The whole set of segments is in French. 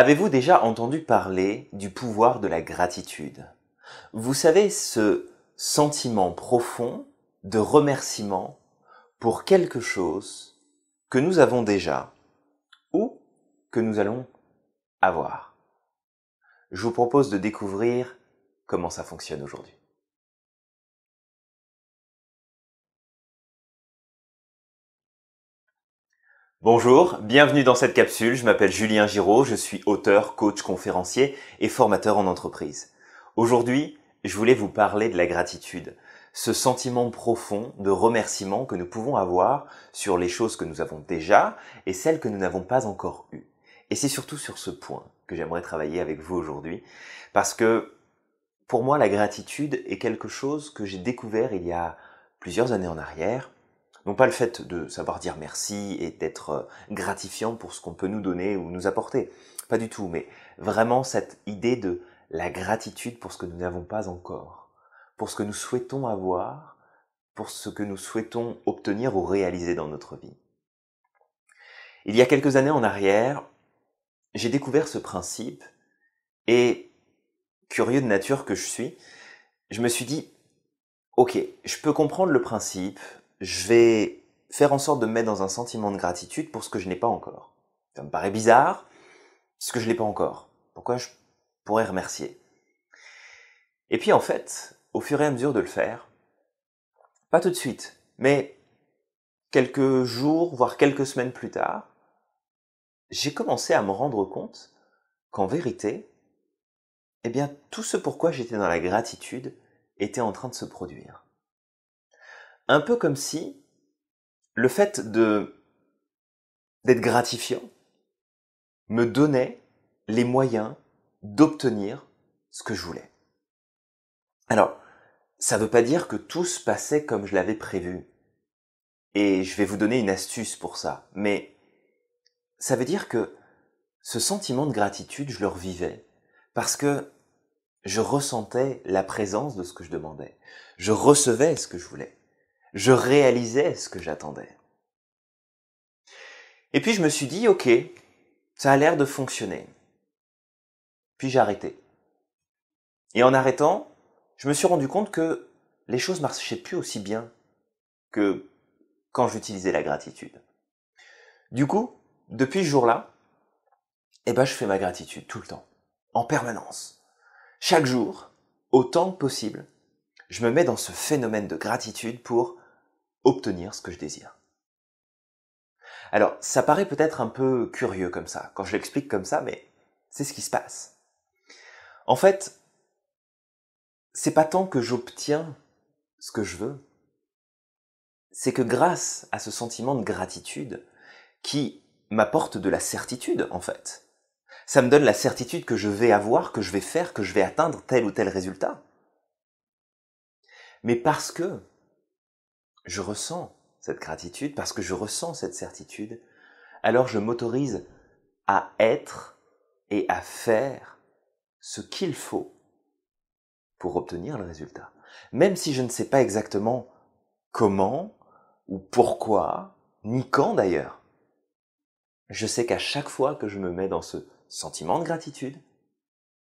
Avez-vous déjà entendu parler du pouvoir de la gratitude Vous savez, ce sentiment profond de remerciement pour quelque chose que nous avons déjà ou que nous allons avoir. Je vous propose de découvrir comment ça fonctionne aujourd'hui. Bonjour, bienvenue dans cette capsule. Je m'appelle Julien Giraud, je suis auteur, coach, conférencier et formateur en entreprise. Aujourd'hui, je voulais vous parler de la gratitude, ce sentiment profond de remerciement que nous pouvons avoir sur les choses que nous avons déjà et celles que nous n'avons pas encore eues. Et c'est surtout sur ce point que j'aimerais travailler avec vous aujourd'hui, parce que pour moi, la gratitude est quelque chose que j'ai découvert il y a plusieurs années en arrière, non pas le fait de savoir dire merci et d'être euh, gratifiant pour ce qu'on peut nous donner ou nous apporter, pas du tout, mais vraiment cette idée de la gratitude pour ce que nous n'avons pas encore, pour ce que nous souhaitons avoir, pour ce que nous souhaitons obtenir ou réaliser dans notre vie. Il y a quelques années en arrière, j'ai découvert ce principe et, curieux de nature que je suis, je me suis dit, ok, je peux comprendre le principe, je vais faire en sorte de me mettre dans un sentiment de gratitude pour ce que je n'ai pas encore. Ça me paraît bizarre, ce que je n'ai pas encore. Pourquoi je pourrais remercier Et puis en fait, au fur et à mesure de le faire, pas tout de suite, mais quelques jours, voire quelques semaines plus tard, j'ai commencé à me rendre compte qu'en vérité, eh bien, tout ce pourquoi j'étais dans la gratitude était en train de se produire un peu comme si le fait de d'être gratifiant me donnait les moyens d'obtenir ce que je voulais. Alors, ça ne veut pas dire que tout se passait comme je l'avais prévu. Et je vais vous donner une astuce pour ça. Mais ça veut dire que ce sentiment de gratitude, je le revivais. Parce que je ressentais la présence de ce que je demandais. Je recevais ce que je voulais. Je réalisais ce que j'attendais. Et puis je me suis dit, ok, ça a l'air de fonctionner. Puis j'ai arrêté. Et en arrêtant, je me suis rendu compte que les choses marchaient plus aussi bien que quand j'utilisais la gratitude. Du coup, depuis ce jour-là, eh ben, je fais ma gratitude tout le temps, en permanence. Chaque jour, autant que possible, je me mets dans ce phénomène de gratitude pour obtenir ce que je désire. Alors, ça paraît peut-être un peu curieux comme ça, quand je l'explique comme ça, mais c'est ce qui se passe. En fait, c'est pas tant que j'obtiens ce que je veux, c'est que grâce à ce sentiment de gratitude qui m'apporte de la certitude, en fait, ça me donne la certitude que je vais avoir, que je vais faire, que je vais atteindre tel ou tel résultat. Mais parce que je ressens cette gratitude, parce que je ressens cette certitude, alors je m'autorise à être et à faire ce qu'il faut pour obtenir le résultat. Même si je ne sais pas exactement comment ou pourquoi, ni quand d'ailleurs, je sais qu'à chaque fois que je me mets dans ce sentiment de gratitude,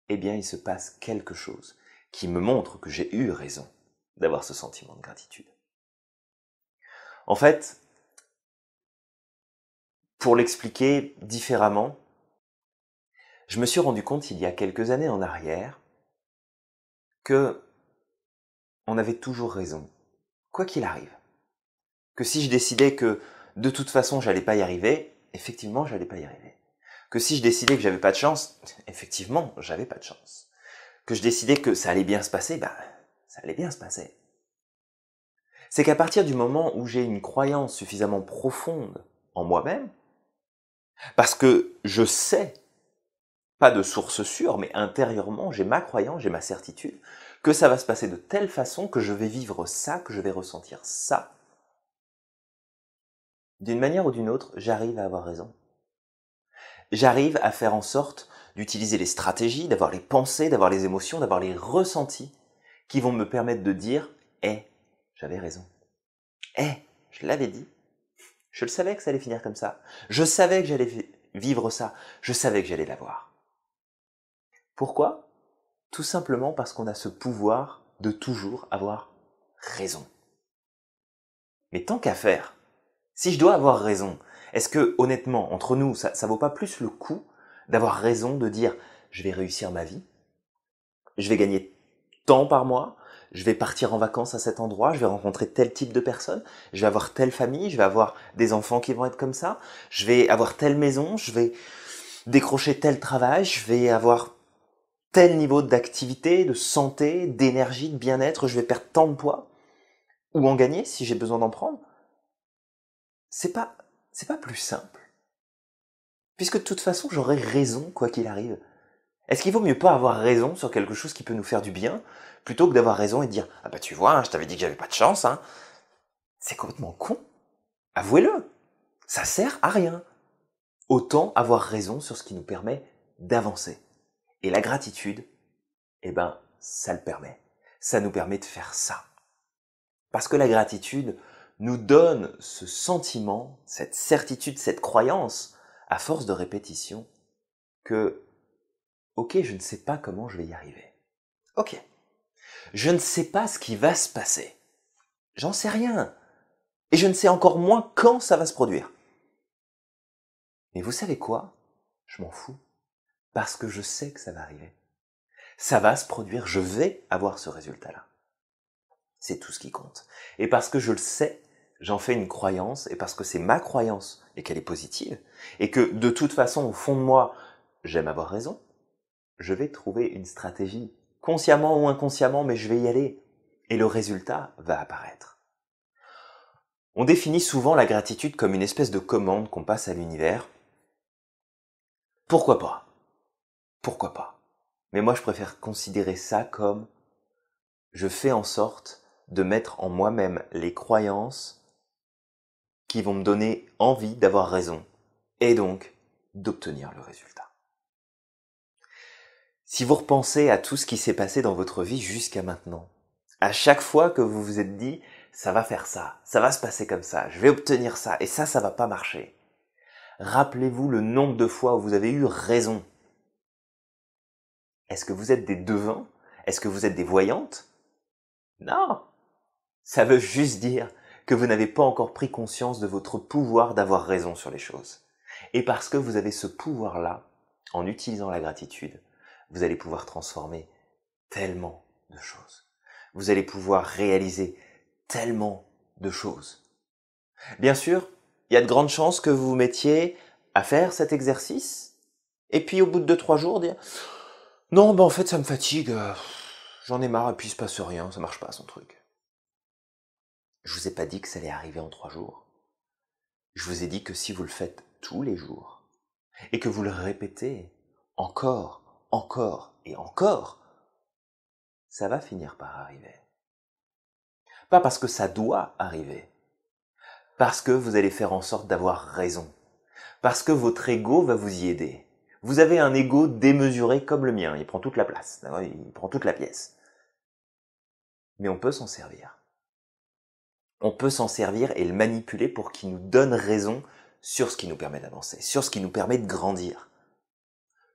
eh bien il se passe quelque chose qui me montre que j'ai eu raison d'avoir ce sentiment de gratitude. En fait, pour l'expliquer différemment, je me suis rendu compte il y a quelques années en arrière que on avait toujours raison, quoi qu'il arrive. Que si je décidais que de toute façon j'allais pas y arriver, effectivement j'allais pas y arriver. Que si je décidais que j'avais pas de chance, effectivement j'avais pas de chance. Que je décidais que ça allait bien se passer, bah ça allait bien se passer c'est qu'à partir du moment où j'ai une croyance suffisamment profonde en moi-même, parce que je sais, pas de source sûre, mais intérieurement, j'ai ma croyance, j'ai ma certitude, que ça va se passer de telle façon que je vais vivre ça, que je vais ressentir ça. D'une manière ou d'une autre, j'arrive à avoir raison. J'arrive à faire en sorte d'utiliser les stratégies, d'avoir les pensées, d'avoir les émotions, d'avoir les ressentis qui vont me permettre de dire Eh, j'avais raison. Eh, je l'avais dit. Je le savais que ça allait finir comme ça. Je savais que j'allais vivre ça. Je savais que j'allais l'avoir. Pourquoi Tout simplement parce qu'on a ce pouvoir de toujours avoir raison. Mais tant qu'à faire, si je dois avoir raison, est-ce que honnêtement, entre nous, ça, ça vaut pas plus le coup d'avoir raison de dire je vais réussir ma vie, je vais gagner tant par mois, je vais partir en vacances à cet endroit, je vais rencontrer tel type de personnes, je vais avoir telle famille, je vais avoir des enfants qui vont être comme ça, je vais avoir telle maison, je vais décrocher tel travail, je vais avoir tel niveau d'activité, de santé, d'énergie, de bien-être, je vais perdre tant de poids ou en gagner si j'ai besoin d'en prendre. C'est pas c'est pas plus simple. Puisque de toute façon, j'aurai raison quoi qu'il arrive. Est-ce qu'il vaut mieux pas avoir raison sur quelque chose qui peut nous faire du bien, plutôt que d'avoir raison et de dire Ah bah tu vois, hein, je t'avais dit que j'avais pas de chance, hein. C'est complètement con. Avouez-le. Ça sert à rien. Autant avoir raison sur ce qui nous permet d'avancer. Et la gratitude, eh ben, ça le permet. Ça nous permet de faire ça. Parce que la gratitude nous donne ce sentiment, cette certitude, cette croyance, à force de répétition, que Ok, je ne sais pas comment je vais y arriver. Ok. Je ne sais pas ce qui va se passer. J'en sais rien. Et je ne sais encore moins quand ça va se produire. Mais vous savez quoi Je m'en fous. Parce que je sais que ça va arriver. Ça va se produire, je vais avoir ce résultat-là. C'est tout ce qui compte. Et parce que je le sais, j'en fais une croyance, et parce que c'est ma croyance, et qu'elle est positive, et que de toute façon, au fond de moi, j'aime avoir raison, je vais trouver une stratégie, consciemment ou inconsciemment, mais je vais y aller, et le résultat va apparaître. On définit souvent la gratitude comme une espèce de commande qu'on passe à l'univers. Pourquoi pas Pourquoi pas Mais moi je préfère considérer ça comme je fais en sorte de mettre en moi-même les croyances qui vont me donner envie d'avoir raison et donc d'obtenir le résultat. Si vous repensez à tout ce qui s'est passé dans votre vie jusqu'à maintenant, à chaque fois que vous vous êtes dit ça va faire ça, ça va se passer comme ça, je vais obtenir ça, et ça, ça va pas marcher. Rappelez-vous le nombre de fois où vous avez eu raison. Est-ce que vous êtes des devins Est-ce que vous êtes des voyantes Non Ça veut juste dire que vous n'avez pas encore pris conscience de votre pouvoir d'avoir raison sur les choses. Et parce que vous avez ce pouvoir-là, en utilisant la gratitude, vous allez pouvoir transformer tellement de choses. Vous allez pouvoir réaliser tellement de choses. Bien sûr, il y a de grandes chances que vous vous mettiez à faire cet exercice, et puis au bout de 2-3 jours, dire Non, ben, en fait, ça me fatigue, euh, j'en ai marre, et puis il se passe rien, ça marche pas son truc. Je vous ai pas dit que ça allait arriver en 3 jours. Je vous ai dit que si vous le faites tous les jours, et que vous le répétez encore encore et encore, ça va finir par arriver. Pas parce que ça doit arriver, parce que vous allez faire en sorte d'avoir raison, parce que votre ego va vous y aider. Vous avez un ego démesuré comme le mien, il prend toute la place, il prend toute la pièce. Mais on peut s'en servir. On peut s'en servir et le manipuler pour qu'il nous donne raison sur ce qui nous permet d'avancer, sur ce qui nous permet de grandir.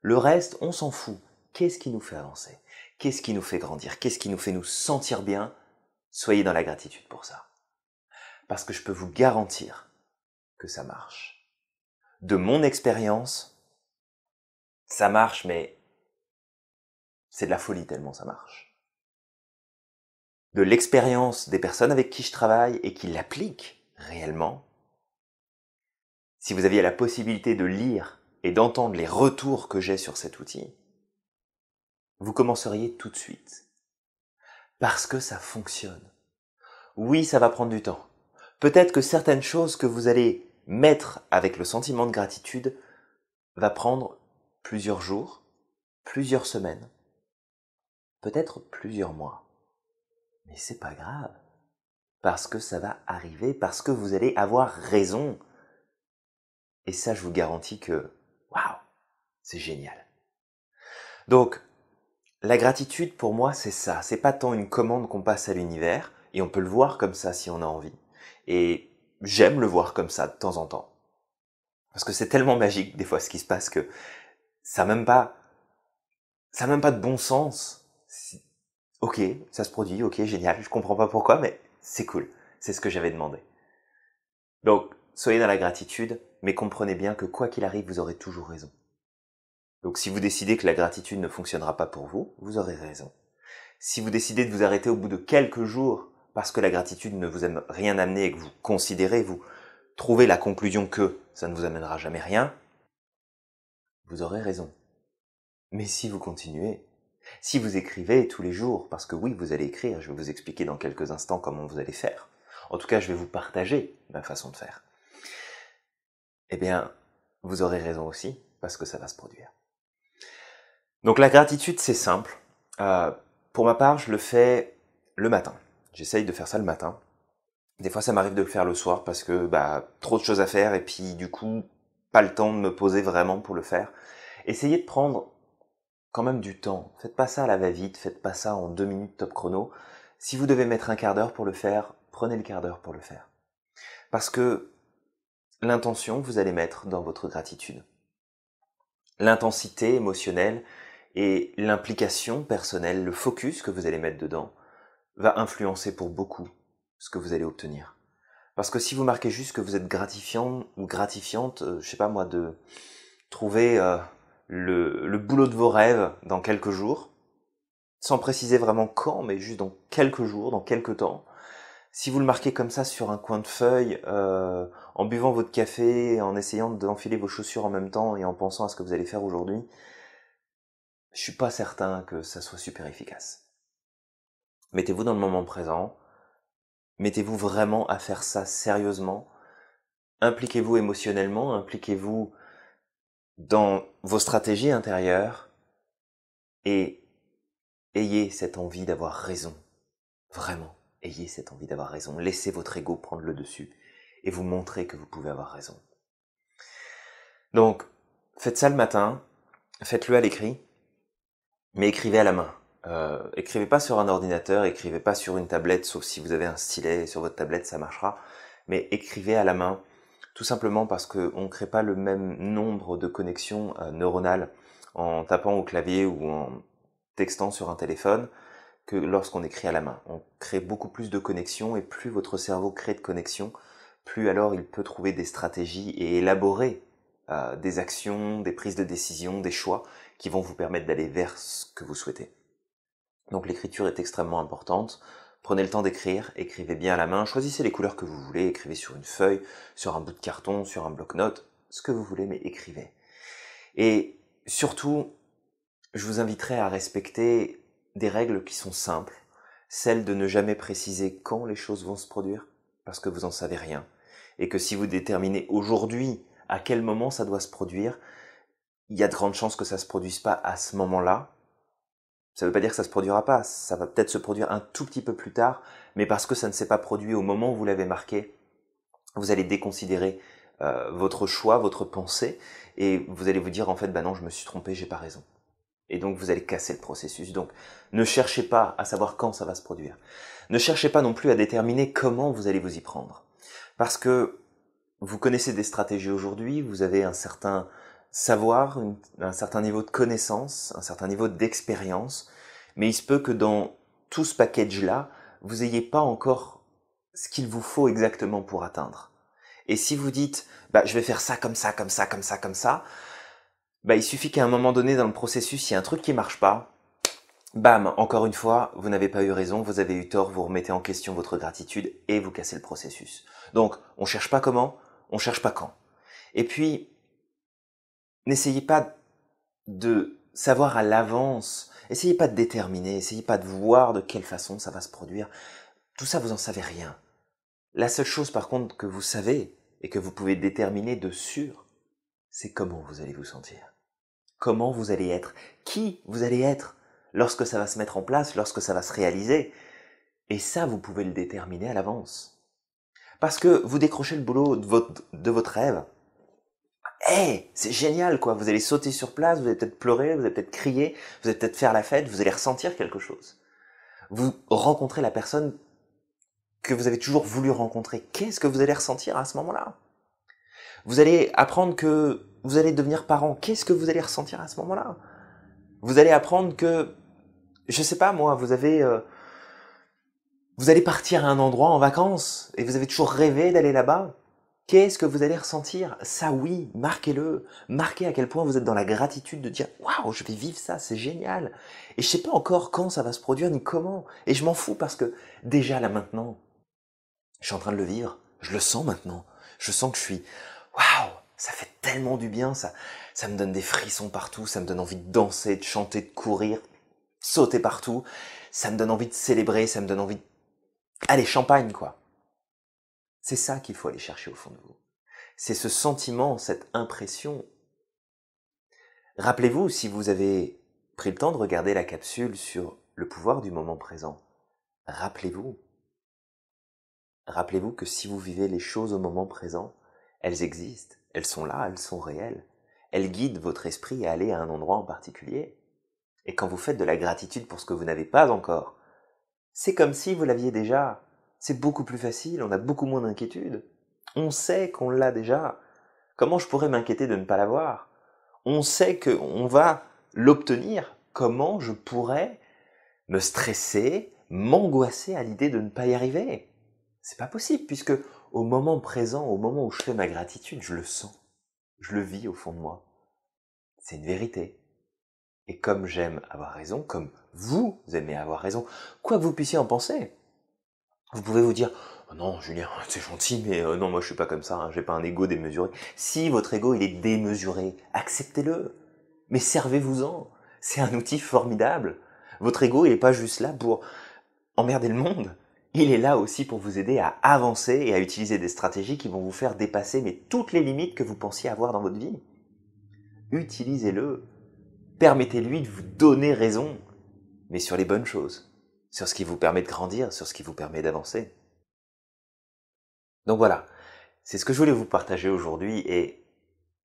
Le reste, on s'en fout. Qu'est-ce qui nous fait avancer Qu'est-ce qui nous fait grandir Qu'est-ce qui nous fait nous sentir bien Soyez dans la gratitude pour ça. Parce que je peux vous garantir que ça marche. De mon expérience, ça marche, mais c'est de la folie tellement ça marche. De l'expérience des personnes avec qui je travaille et qui l'appliquent réellement, si vous aviez la possibilité de lire et d'entendre les retours que j'ai sur cet outil, vous commenceriez tout de suite. Parce que ça fonctionne. Oui, ça va prendre du temps. Peut-être que certaines choses que vous allez mettre avec le sentiment de gratitude va prendre plusieurs jours, plusieurs semaines, peut-être plusieurs mois. Mais c'est pas grave. Parce que ça va arriver, parce que vous allez avoir raison. Et ça, je vous garantis que Waouh, c'est génial. Donc, la gratitude pour moi, c'est ça. C'est pas tant une commande qu'on passe à l'univers, et on peut le voir comme ça si on a envie. Et j'aime le voir comme ça de temps en temps. Parce que c'est tellement magique des fois ce qui se passe que ça n'a même pas, ça même pas de bon sens. Ok, ça se produit, ok, génial. Je comprends pas pourquoi, mais c'est cool. C'est ce que j'avais demandé. Donc, soyez dans la gratitude, mais comprenez bien que quoi qu'il arrive, vous aurez toujours raison. Donc si vous décidez que la gratitude ne fonctionnera pas pour vous, vous aurez raison. Si vous décidez de vous arrêter au bout de quelques jours parce que la gratitude ne vous a rien amené et que vous considérez, vous trouvez la conclusion que ça ne vous amènera jamais rien, vous aurez raison. Mais si vous continuez, si vous écrivez tous les jours, parce que oui, vous allez écrire, je vais vous expliquer dans quelques instants comment vous allez faire. En tout cas, je vais vous partager ma façon de faire eh bien, vous aurez raison aussi, parce que ça va se produire. Donc la gratitude, c'est simple. Euh, pour ma part, je le fais le matin. J'essaye de faire ça le matin. Des fois, ça m'arrive de le faire le soir parce que bah, trop de choses à faire et puis du coup, pas le temps de me poser vraiment pour le faire. Essayez de prendre quand même du temps. Faites pas ça à la va-vite, faites pas ça en deux minutes top chrono. Si vous devez mettre un quart d'heure pour le faire, prenez le quart d'heure pour le faire. Parce que l'intention que vous allez mettre dans votre gratitude. L'intensité émotionnelle et l'implication personnelle, le focus que vous allez mettre dedans, va influencer pour beaucoup ce que vous allez obtenir. Parce que si vous marquez juste que vous êtes gratifiant ou gratifiante, euh, je sais pas moi, de trouver euh, le, le boulot de vos rêves dans quelques jours, sans préciser vraiment quand, mais juste dans quelques jours, dans quelques temps, si vous le marquez comme ça sur un coin de feuille, euh, en buvant votre café, en essayant d'enfiler vos chaussures en même temps et en pensant à ce que vous allez faire aujourd'hui, je suis pas certain que ça soit super efficace. Mettez-vous dans le moment présent, mettez-vous vraiment à faire ça sérieusement, impliquez-vous émotionnellement, impliquez-vous dans vos stratégies intérieures et ayez cette envie d'avoir raison, vraiment. Ayez cette envie d'avoir raison, laissez votre ego prendre le dessus et vous montrer que vous pouvez avoir raison. Donc, faites ça le matin, faites-le à l'écrit, mais écrivez à la main. Euh, écrivez pas sur un ordinateur, écrivez pas sur une tablette, sauf si vous avez un stylet sur votre tablette, ça marchera. Mais écrivez à la main, tout simplement parce qu'on ne crée pas le même nombre de connexions euh, neuronales en tapant au clavier ou en textant sur un téléphone que lorsqu'on écrit à la main. On crée beaucoup plus de connexions et plus votre cerveau crée de connexions, plus alors il peut trouver des stratégies et élaborer euh, des actions, des prises de décision, des choix qui vont vous permettre d'aller vers ce que vous souhaitez. Donc l'écriture est extrêmement importante. Prenez le temps d'écrire, écrivez bien à la main, choisissez les couleurs que vous voulez, écrivez sur une feuille, sur un bout de carton, sur un bloc-notes, ce que vous voulez, mais écrivez. Et surtout, je vous inviterai à respecter des règles qui sont simples. Celle de ne jamais préciser quand les choses vont se produire, parce que vous n'en savez rien. Et que si vous déterminez aujourd'hui à quel moment ça doit se produire, il y a de grandes chances que ça ne se produise pas à ce moment-là. Ça ne veut pas dire que ça ne se produira pas, ça va peut-être se produire un tout petit peu plus tard, mais parce que ça ne s'est pas produit au moment où vous l'avez marqué, vous allez déconsidérer euh, votre choix, votre pensée, et vous allez vous dire en fait, bah non, je me suis trompé, j'ai pas raison. Et donc, vous allez casser le processus. Donc, ne cherchez pas à savoir quand ça va se produire. Ne cherchez pas non plus à déterminer comment vous allez vous y prendre. Parce que vous connaissez des stratégies aujourd'hui, vous avez un certain savoir, un certain niveau de connaissance, un certain niveau d'expérience, mais il se peut que dans tout ce package-là, vous n'ayez pas encore ce qu'il vous faut exactement pour atteindre. Et si vous dites, bah, je vais faire ça comme ça, comme ça, comme ça, comme ça, bah, il suffit qu'à un moment donné dans le processus, il y a un truc qui marche pas, bam, encore une fois, vous n'avez pas eu raison, vous avez eu tort, vous remettez en question votre gratitude et vous cassez le processus. Donc, on cherche pas comment, on cherche pas quand. Et puis, n'essayez pas de savoir à l'avance, essayez pas de déterminer, essayez pas de voir de quelle façon ça va se produire. Tout ça, vous en savez rien. La seule chose, par contre, que vous savez et que vous pouvez déterminer de sûr, c'est comment vous allez vous sentir comment vous allez être, qui vous allez être lorsque ça va se mettre en place, lorsque ça va se réaliser. Et ça, vous pouvez le déterminer à l'avance. Parce que vous décrochez le boulot de votre, rêve. Eh, c'est génial quoi, vous allez sauter sur place, vous allez peut-être pleurer, vous allez peut-être crier, vous allez peut-être faire la fête, vous allez ressentir quelque chose. Vous rencontrez la personne que vous avez toujours voulu rencontrer. Qu'est-ce que vous allez ressentir à ce moment-là vous allez apprendre que vous allez devenir parent. Qu'est-ce que vous allez ressentir à ce moment-là Vous allez apprendre que, je ne sais pas moi, vous avez... Euh, vous allez partir à un endroit en vacances et vous avez toujours rêvé d'aller là-bas. Qu'est-ce que vous allez ressentir Ça oui, marquez-le. Marquez à quel point vous êtes dans la gratitude de dire waouh, je vais vivre ça, c'est génial. Et je sais pas encore quand ça va se produire ni comment. Et je m'en fous parce que déjà là maintenant, je suis en train de le vivre. Je le sens maintenant. Je sens que je suis waouh, ça fait tellement du bien, ça, ça me donne des frissons partout, ça me donne envie de danser, de chanter, de courir, sauter partout, ça me donne envie de célébrer, ça me donne envie de... Allez, champagne, quoi. C'est ça qu'il faut aller chercher au fond de vous. C'est ce sentiment, cette impression. Rappelez-vous, si vous avez pris le temps de regarder la capsule sur le pouvoir du moment présent, rappelez-vous. Rappelez-vous que si vous vivez les choses au moment présent, elles existent, elles sont là, elles sont réelles. Elles guident votre esprit à aller à un endroit en particulier. Et quand vous faites de la gratitude pour ce que vous n'avez pas encore, c'est comme si vous l'aviez déjà. C'est beaucoup plus facile, on a beaucoup moins d'inquiétude. On sait qu'on l'a déjà. Comment je pourrais m'inquiéter de ne pas l'avoir On sait qu'on va l'obtenir. Comment je pourrais me stresser, m'angoisser à l'idée de ne pas y arriver C'est pas possible puisque au moment présent, au moment où je fais ma gratitude, je le sens, je le vis au fond de moi. C'est une vérité. Et comme j'aime avoir raison, comme vous aimez avoir raison, quoi que vous puissiez en penser, vous pouvez vous dire oh non Julien, c'est gentil, mais euh, non moi je suis pas comme ça, je hein, j'ai pas un ego démesuré. Si votre ego il est démesuré, acceptez-le, mais servez-vous-en. C'est un outil formidable. Votre ego il pas juste là pour emmerder le monde il est là aussi pour vous aider à avancer et à utiliser des stratégies qui vont vous faire dépasser mais toutes les limites que vous pensiez avoir dans votre vie. Utilisez-le. Permettez-lui de vous donner raison, mais sur les bonnes choses, sur ce qui vous permet de grandir, sur ce qui vous permet d'avancer. Donc voilà, c'est ce que je voulais vous partager aujourd'hui et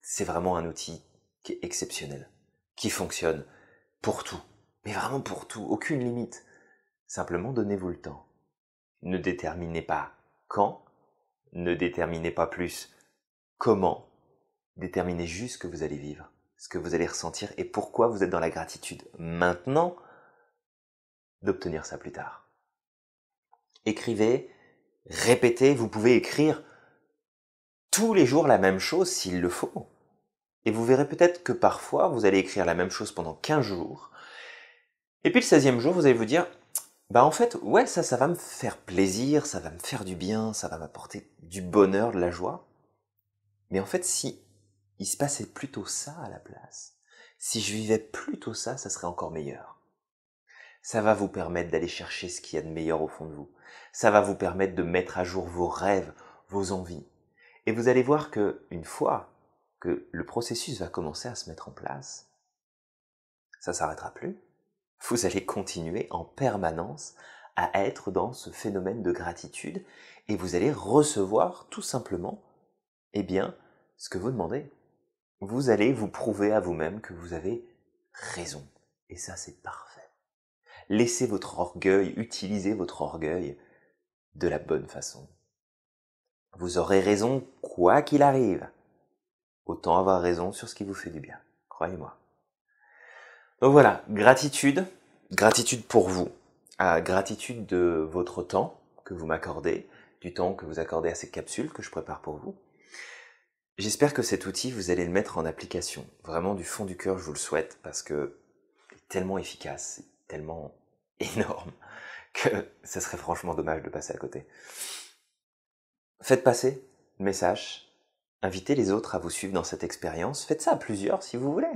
c'est vraiment un outil qui est exceptionnel, qui fonctionne pour tout, mais vraiment pour tout, aucune limite. Simplement donnez-vous le temps ne déterminez pas quand, ne déterminez pas plus comment, déterminez juste ce que vous allez vivre, ce que vous allez ressentir et pourquoi vous êtes dans la gratitude maintenant d'obtenir ça plus tard. Écrivez, répétez, vous pouvez écrire tous les jours la même chose s'il le faut. Et vous verrez peut-être que parfois vous allez écrire la même chose pendant 15 jours. Et puis le 16e jour, vous allez vous dire bah en fait, ouais, ça, ça va me faire plaisir, ça va me faire du bien, ça va m'apporter du bonheur, de la joie. Mais en fait, si il se passait plutôt ça à la place, si je vivais plutôt ça, ça serait encore meilleur. Ça va vous permettre d'aller chercher ce qu'il y a de meilleur au fond de vous. Ça va vous permettre de mettre à jour vos rêves, vos envies. Et vous allez voir que, une fois que le processus va commencer à se mettre en place, ça s'arrêtera plus vous allez continuer en permanence à être dans ce phénomène de gratitude et vous allez recevoir tout simplement, eh bien, ce que vous demandez. Vous allez vous prouver à vous-même que vous avez raison. Et ça, c'est parfait. Laissez votre orgueil, utilisez votre orgueil de la bonne façon. Vous aurez raison quoi qu'il arrive. Autant avoir raison sur ce qui vous fait du bien. Croyez-moi. Donc voilà, gratitude, gratitude pour vous, gratitude de votre temps que vous m'accordez, du temps que vous accordez à ces capsules que je prépare pour vous. J'espère que cet outil, vous allez le mettre en application. Vraiment du fond du cœur, je vous le souhaite, parce que c'est tellement efficace, tellement énorme, que ce serait franchement dommage de passer à côté. Faites passer le message, invitez les autres à vous suivre dans cette expérience, faites ça à plusieurs si vous voulez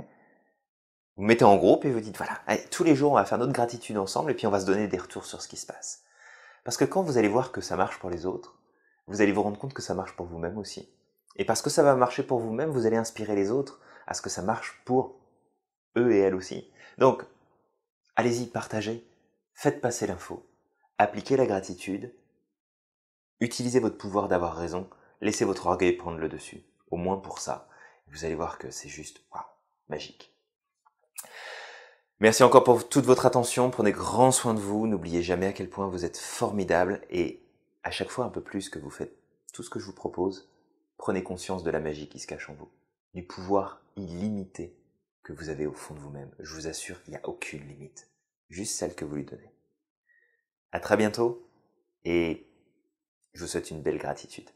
vous mettez en groupe et vous dites, voilà, tous les jours, on va faire notre gratitude ensemble et puis on va se donner des retours sur ce qui se passe. Parce que quand vous allez voir que ça marche pour les autres, vous allez vous rendre compte que ça marche pour vous-même aussi. Et parce que ça va marcher pour vous-même, vous allez inspirer les autres à ce que ça marche pour eux et elles aussi. Donc, allez-y, partagez, faites passer l'info, appliquez la gratitude, utilisez votre pouvoir d'avoir raison, laissez votre orgueil prendre le dessus, au moins pour ça. Vous allez voir que c'est juste, waouh, magique. Merci encore pour toute votre attention, prenez grand soin de vous, n'oubliez jamais à quel point vous êtes formidable et à chaque fois un peu plus que vous faites tout ce que je vous propose, prenez conscience de la magie qui se cache en vous, du pouvoir illimité que vous avez au fond de vous-même. Je vous assure, il n'y a aucune limite, juste celle que vous lui donnez. À très bientôt et je vous souhaite une belle gratitude.